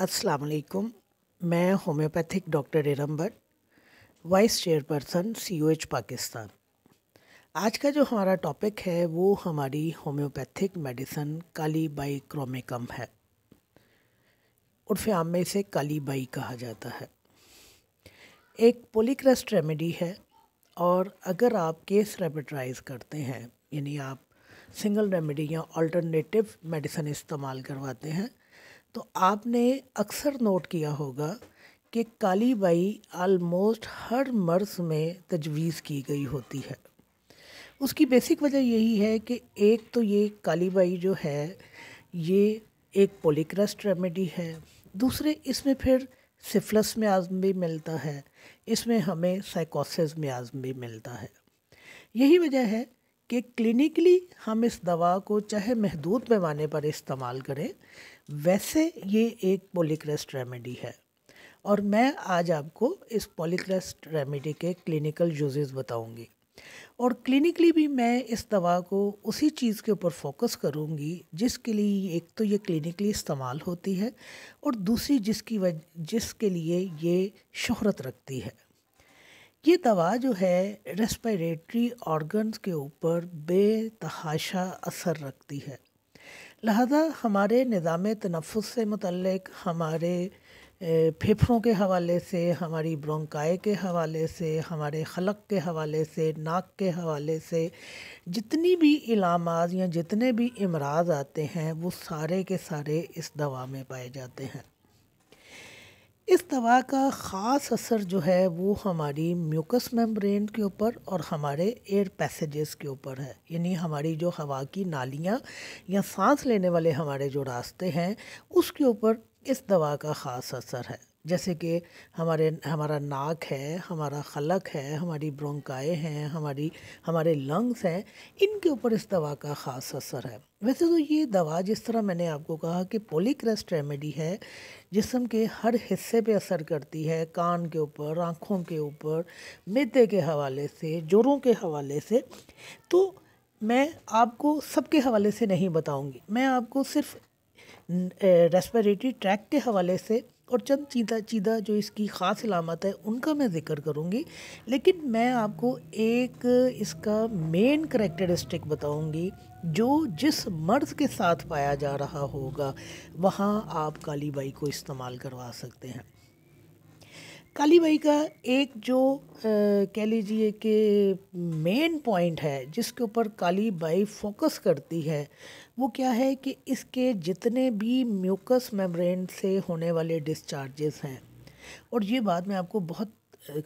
असलकुम मैं homeopathic doctor Iram Bhatt vice chairperson C O H Pakistan आज का जो हमारा टॉपिक है वो हमारी homeopathic medicine kali bichromicum है उर्फ आम में इसे काली बाई कहा जाता है एक पोलिक्रस्ट रेमेडी है और अगर आप केस रेपेटराइज करते हैं यानी आप सिंगल रेमेडी या अल्टरनेटिव मेडिसन इस्तेमाल करवाते हैं तो आपने अक्सर नोट किया होगा कि काली बाई आलमोस्ट हर मर्स में तजवीज़ की गई होती है उसकी बेसिक वजह यही है कि एक तो ये कालीबाई जो है ये एक पोलिक्रस्ट रेमेडी है दूसरे इसमें फिर सिफलस में आज़म भी मिलता है इसमें हमें साइकोसिस में आज़म भी मिलता है यही वजह है कि क्लिनिकली हम इस दवा को चाहे महदूद पैमाने पर इस्तेमाल करें वैसे ये एक पोलिक्रेस्ट रेमेडी है और मैं आज आपको इस पोलिक्रेस्ट रेमेडी के क्लिनिकल यूजेस बताऊंगी और क्लिनिकली भी मैं इस दवा को उसी चीज़ के ऊपर फोकस करूंगी जिसके लिए एक तो ये क्लिनिकली इस्तेमाल होती है और दूसरी जिसकी वजह जिसके लिए ये शोहरत रखती है ये दवा जो है रेस्पिरेटरी ऑर्गन्स के ऊपर बेतहाशा असर रखती है लहजा हमारे निज़ाम तनफ़ से मतलब हमारे फेफड़ों के हवाले से हमारी ब्रोंकाए के हवाले से हमारे खलक के हवाले से नाक के हवाले से जितनी भी इलामात या जितने भी इमराज आते हैं वो सारे के सारे इस दवा में पाए जाते हैं इस दवा का ख़ास असर जो है वो हमारी म्यूकस मेम्ब्रेन के ऊपर और हमारे एयर पैसेजेस के ऊपर है यानी हमारी जो हवा की नालियाँ या सांस लेने वाले हमारे जो रास्ते हैं उसके ऊपर इस दवा का ख़ास असर है जैसे कि हमारे हमारा नाक है हमारा खलक है हमारी ब्रोंकाए हैं हमारी हमारे लंग्स हैं इनके ऊपर इस दवा का ख़ास असर है वैसे तो ये दवा जिस तरह मैंने आपको कहा कि पोलिक्रेस्ट रेमेडी है जिसम के हर हिस्से पे असर करती है कान के ऊपर आँखों के ऊपर मेदे के हवाले से ज़ोरों के हवाले से तो मैं आपको सबके हवाले से नहीं बताऊँगी मैं आपको सिर्फ रेस्पिरेटरी ट्रैक के हवाले से और चंद चीदा चीदा जो इसकी ख़ास अलामत है उनका मैं जिक्र करूँगी लेकिन मैं आपको एक इसका मेन करेक्टरिस्टिक बताऊँगी जो जिस मर्द के साथ पाया जा रहा होगा वहाँ आप काली बाई को इस्तेमाल करवा सकते हैं काली बाई का एक जो आ, कह लीजिए कि मेन पॉइंट है जिसके ऊपर काली बाई फोकस करती है वो क्या है कि इसके जितने भी म्यूकस मेम्ब्रेन से होने वाले डिस्चार्जेस हैं और ये बात मैं आपको बहुत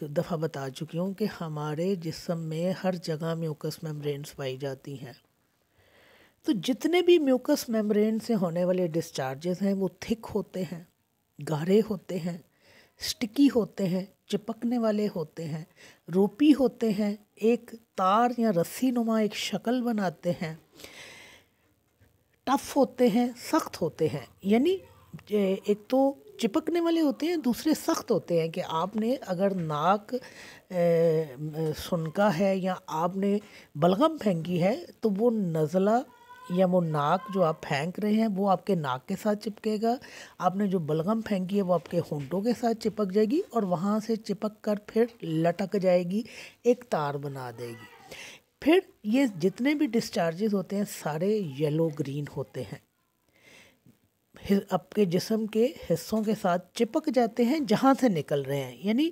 दफ़ा बता चुकी हूँ कि हमारे जिसम में हर जगह म्यूकस मेम्ब्रेन्स पाई जाती हैं तो जितने भी म्यूकस मेम्ब्रेन से होने वाले डिस्चार्जेस हैं वो थिक होते हैं गाढ़े होते हैं स्टिकी होते हैं चिपकने वाले होते हैं रोपी होते हैं एक तार या रस्सी नुमा एक शक्ल बनाते हैं टफ होते हैं सख्त होते हैं यानी एक तो चिपकने वाले होते हैं दूसरे सख्त होते हैं कि आपने अगर नाक सुनका है या आपने बलगम फेंकी है तो वो नज़ला या वो नाक जो आप फेंक रहे हैं वो आपके नाक के साथ चिपकेगा आपने जो बलगम फेंकी है वो आपके होंटों के साथ चिपक जाएगी और वहाँ से चिपक कर फिर लटक जाएगी एक तार बना देगी फिर ये जितने भी डिस्चार्जेस होते हैं सारे येलो ग्रीन होते हैं आपके जिसम के हिस्सों के साथ चिपक जाते हैं जहाँ से निकल रहे हैं यानी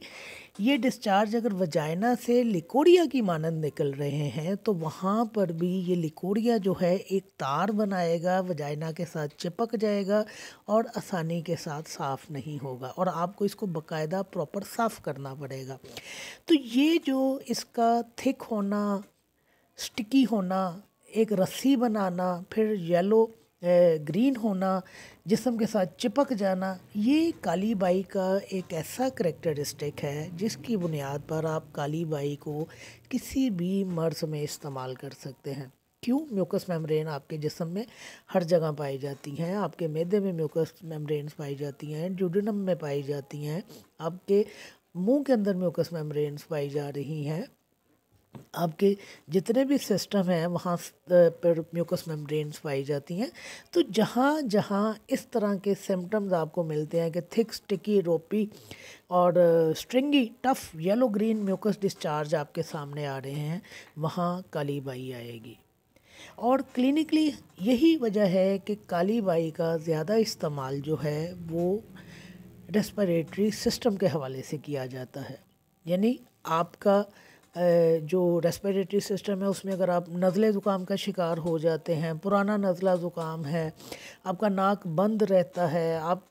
ये डिस्चार्ज अगर वजाइना से लिकोड़िया की मानंद निकल रहे हैं तो वहाँ पर भी ये लिकोड़िया जो है एक तार बनाएगा वजाइना के साथ चिपक जाएगा और आसानी के साथ साफ़ नहीं होगा और आपको इसको बकायदा प्रॉपर साफ़ करना पड़ेगा तो ये जो इसका थिक होना स्टिकी होना एक रस्सी बनाना फिर येलो ग्रीन होना जिसम के साथ चिपक जाना ये काली बाई का एक ऐसा करेक्टरिस्टिक है जिसकी बुनियाद पर आप काली बाई को किसी भी मर्ज में इस्तेमाल कर सकते हैं क्यों म्यूकस मेम्ब्रेन आपके जिसम में हर जगह पाई जाती हैं आपके मैदे में म्यूकस मेम्ब्रेन्स पाई जाती हैं ड्यूडनम में पाई जाती हैं आपके मुंह के अंदर म्यूकस मेम्ब्रेन्स पाई जा रही हैं आपके जितने भी सिस्टम हैं वहाँ पर म्यूकस मेम्ब्रेन्स पाई जाती हैं तो जहाँ जहाँ इस तरह के सिम्टम्स आपको मिलते हैं कि थिक स्टिकी रोपी और stringy tough yellow green mucus discharge आपके सामने आ रहे हैं वहाँ काली बाई आएगी और क्लिनिकली यही वजह है कि काली बाई का ज़्यादा इस्तेमाल जो है वो रेस्परेटरी सिस्टम के हवाले से किया जाता है यानी आपका जो रेस्पिरेटरी सिस्टम है उसमें अगर आप नज़ले ज़ुकाम का शिकार हो जाते हैं पुराना नज़ला ज़ुकाम है आपका नाक बंद रहता है आप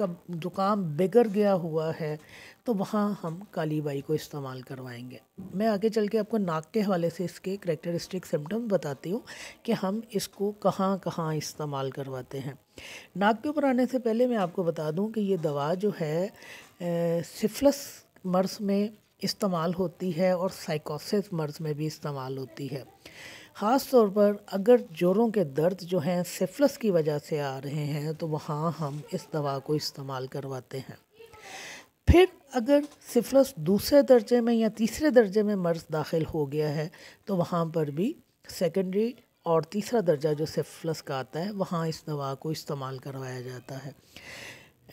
का ज़ुकाम बिगड़ गया हुआ है तो वहाँ हम काली बाई को इस्तेमाल करवाएंगे मैं आगे चल के आपको नाक के हवाले से इसके करेक्टरिस्टिक सिम्टम्स बताती हूँ कि हम इसको कहाँ कहाँ इस्तेमाल करवाते हैं नाक के ऊपर आने से पहले मैं आपको बता दूँ कि ये दवा जो है सिफलस मर्स में इस्तेमाल होती है और साइकोसिस मर्ज में भी इस्तेमाल होती है ख़ास तौर पर अगर जोड़ों के दर्द जो हैं सिफलस की वजह से आ रहे हैं तो वहाँ हम इस दवा को इस्तेमाल करवाते हैं फिर अगर सिफलस दूसरे दर्जे में या तीसरे दर्जे में मर्ज दाखिल हो गया है तो वहाँ पर भी सेकेंडरी और तीसरा दर्जा जो सिफलस का आता है वहाँ इस दवा को इस्तेमाल करवाया जाता है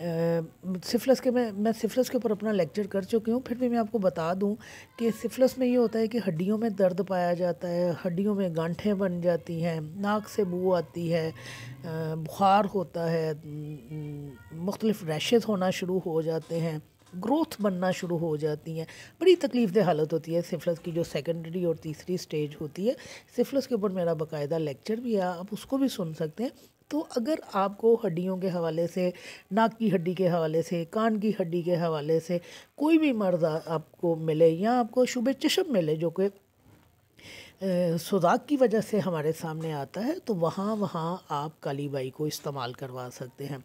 सिफलस के मैं मैं सिफलस के ऊपर अपना लेक्चर कर चुकी हूँ फिर भी मैं आपको बता दूँ कि सिफलस में ये होता है कि हड्डियों में दर्द पाया जाता है हड्डियों में गांठें बन जाती हैं नाक से बू आती है बुखार होता है मुख्तलिफ रैशेज़ होना शुरू हो जाते हैं ग्रोथ बनना शुरू हो जाती हैं बड़ी तकलीफ दे हालत होती है सिफलस की जो सेकेंडरी और तीसरी स्टेज होती है सिफलस के ऊपर मेरा बाकायदा लेक्चर भी है आप उसको भी सुन सकते हैं तो अगर आपको हड्डियों के हवाले से नाक की हड्डी के हवाले से कान की हड्डी के हवाले से कोई भी मर्ज आपको मिले या आपको शुभ चशम मिले जो कि सुदाक की वजह से हमारे सामने आता है तो वहाँ वहाँ आप काली बाई को इस्तेमाल करवा सकते हैं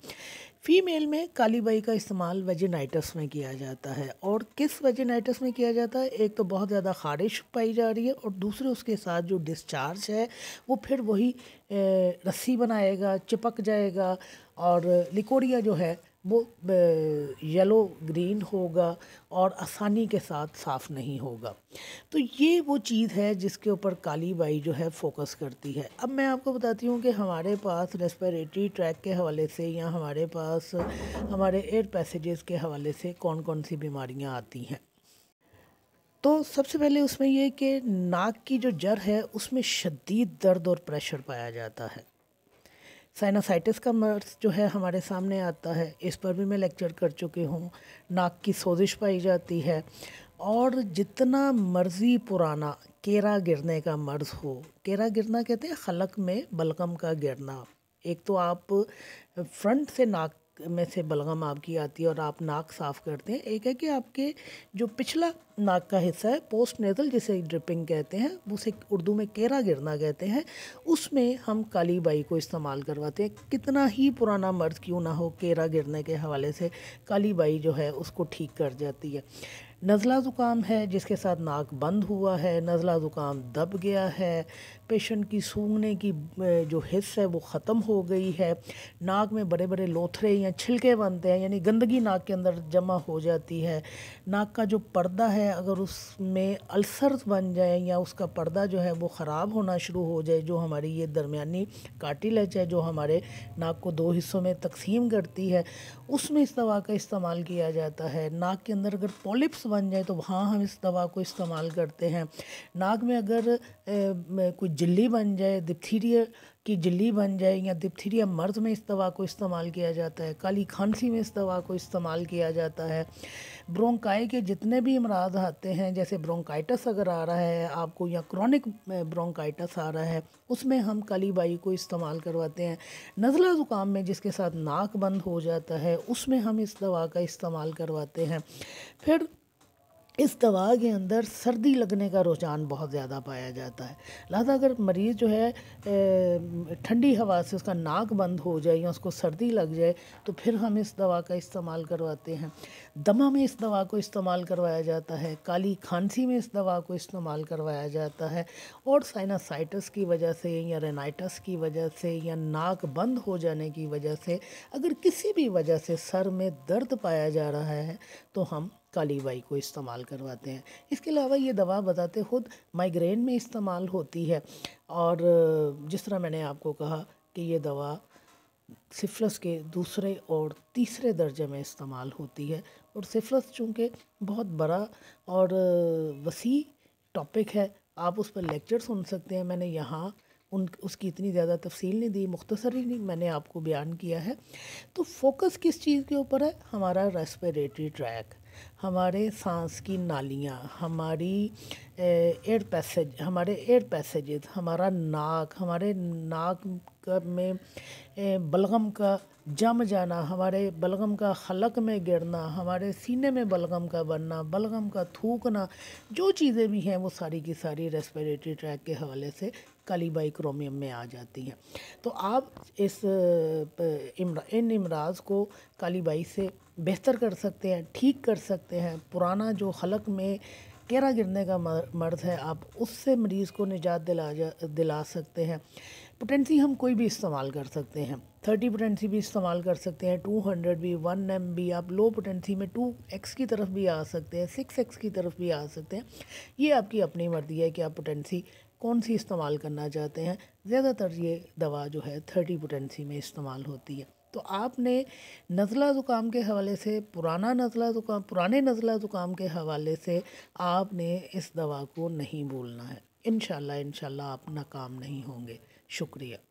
फीमेल में कालीबाई का इस्तेमाल वेजिनाइटस में किया जाता है और किस वेजिनाइटस में किया जाता है एक तो बहुत ज़्यादा ख़ारिश पाई जा रही है और दूसरे उसके साथ जो डिस्चार्ज है वो फिर वही रस्सी बनाएगा चिपक जाएगा और लिकोरिया जो है वो येलो ग्रीन होगा और आसानी के साथ साफ़ नहीं होगा तो ये वो चीज़ है जिसके ऊपर काली बाई जो है फोकस करती है अब मैं आपको बताती हूँ कि हमारे पास रेस्पिरेटरी ट्रैक के हवाले से या हमारे पास हमारे एयर पैसेजेस के हवाले से कौन कौन सी बीमारियाँ आती हैं तो सबसे पहले उसमें यह कि नाक की जो जर है उसमें शदीद दर्द और प्रेशर पाया जाता है साइनासाइटिस का मर्ज जो है हमारे सामने आता है इस पर भी मैं लेक्चर कर चुकी हूँ नाक की सोजिश पाई जाती है और जितना मर्जी पुराना केरा गिरने का मर्ज़ हो केरा गिरना कहते हैं खलक में बलगम का गिरना एक तो आप फ्रंट से नाक में से बलगम आपकी आती है और आप नाक साफ़ करते हैं एक है कि आपके जो पिछला नाक का हिस्सा है पोस्ट नेजल जिसे ड्रिपिंग कहते हैं उसे उर्दू में केरा गिरना कहते हैं उसमें हम काली बाई को इस्तेमाल करवाते हैं कितना ही पुराना मर्ज क्यों ना हो केरा गिरने के हवाले से काली बाई जो है उसको ठीक कर जाती है नज़ला ज़ुकाम है जिसके साथ नाक बंद हुआ है नज़ला ज़ुकाम दब गया है पेशेंट की सूंघने की जो हिस्स है वो ख़त्म हो गई है नाक में बड़े बड़े लोथरे या छिलके बनते हैं यानी गंदगी नाक के अंदर जमा हो जाती है नाक का जो पर्दा है अगर उसमें अल्सर्स बन जाए या उसका पर्दा जो है वो ख़राब होना शुरू हो जाए जो हमारी ये दरमियानी काटिलच है जो हमारे नाक को दो हिस्सों में तकसीम करती है उसमें इस दवा का इस्तेमाल किया जाता है नाक के अंदर अगर पॉलिप्स बन जाए तो वहाँ हम इस दवा को इस्तेमाल करते हैं नाक में अगर कोई जिल्ली बन जाए डिप्थीरिया की जिल्ली बन जाए या डिप्थीरिया मर्द में इस दवा को इस्तेमाल किया जाता है काली खांसी में इस दवा को इस्तेमाल किया जाता है ब्रोंकाई के जितने भी अमराज आते हैं जैसे ब्रोंकाइटस अगर आ रहा है आपको या क्रॉनिक ब्रोंकाइटस आ रहा है उसमें हम काली बाई को इस्तेमाल करवाते हैं नज़ला ज़ुकाम में जिसके साथ नाक बंद हो जाता है उसमें हम इस दवा का इस्तेमाल करवाते हैं फिर इस दवा के अंदर सर्दी लगने का रुझान बहुत ज़्यादा पाया जाता है लिहाजा अगर मरीज़ जो है ठंडी हवा से उसका नाक बंद हो जाए या उसको सर्दी लग जाए तो फिर हम इस दवा का इस्तेमाल करवाते हैं दमा में इस दवा को इस्तेमाल करवाया जाता है काली खांसी में इस दवा को इस्तेमाल करवाया जाता है और साइनासाइटस की वजह से या रेनाइटस की वजह से या नाक बंद हो जाने की वजह से अगर किसी भी वजह से सर में दर्द पाया जा रहा है तो हम काली बाई को इस्तेमाल करवाते हैं इसके अलावा ये दवा बताते खुद माइग्रेन में इस्तेमाल होती है और जिस तरह मैंने आपको कहा कि ये दवा सिफलस के दूसरे और तीसरे दर्जे में इस्तेमाल होती है और सिफलस चूँकि बहुत बड़ा और वसी टॉपिक है आप उस पर लेक्चर सुन सकते हैं मैंने यहाँ उन उसकी इतनी ज़्यादा तफसील नहीं दी मुख्तसर ही नहीं मैंने आपको बयान किया है तो फोकस किस चीज़ के ऊपर है हमारा रेस्पिरेटरी ट्रैक हमारे सांस की नालियाँ हमारी एयर पैसेज हमारे एयर पैसेजेस हमारा नाक हमारे नाक में बलगम का जम जाना हमारे बलगम का हलक में गिरना हमारे सीने में बलगम का बनना बलगम का थूकना जो चीज़ें भी हैं वो सारी की सारी रेस्पिरेटरी ट्रैक के हवाले से कालीबाई क्रोमियम में आ जाती हैं तो आप इस इन इमराज को कालीबाई से बेहतर कर सकते हैं ठीक कर सकते हैं पुराना जो हलक में केरा गिरने का मर्ज है आप उससे मरीज़ को निजात दिला जा दिला सकते हैं पोटेंसी हम कोई भी इस्तेमाल कर सकते हैं थर्टी पोटेंसी भी इस्तेमाल कर सकते हैं टू हंड्रेड भी वन एम भी आप लो पोटेंसी में टू एक्स की तरफ भी आ सकते हैं सिक्स एक्स की तरफ भी आ सकते हैं ये आपकी अपनी मर्ज़ी है कि आप पोटेंसी कौन सी इस्तेमाल करना चाहते हैं ज़्यादातर ये दवा जो है थर्टी पोटेंसी में इस्तेमाल होती है तो आपने नज़ला ज़ुकाम के हवाले से पुराना नज़ला ज़ुकाम पुराने नज़ला ज़ुकाम के हवाले से आपने इस दवा को नहीं भूलना है इन शाला आप नाकाम नहीं होंगे शुक्रिया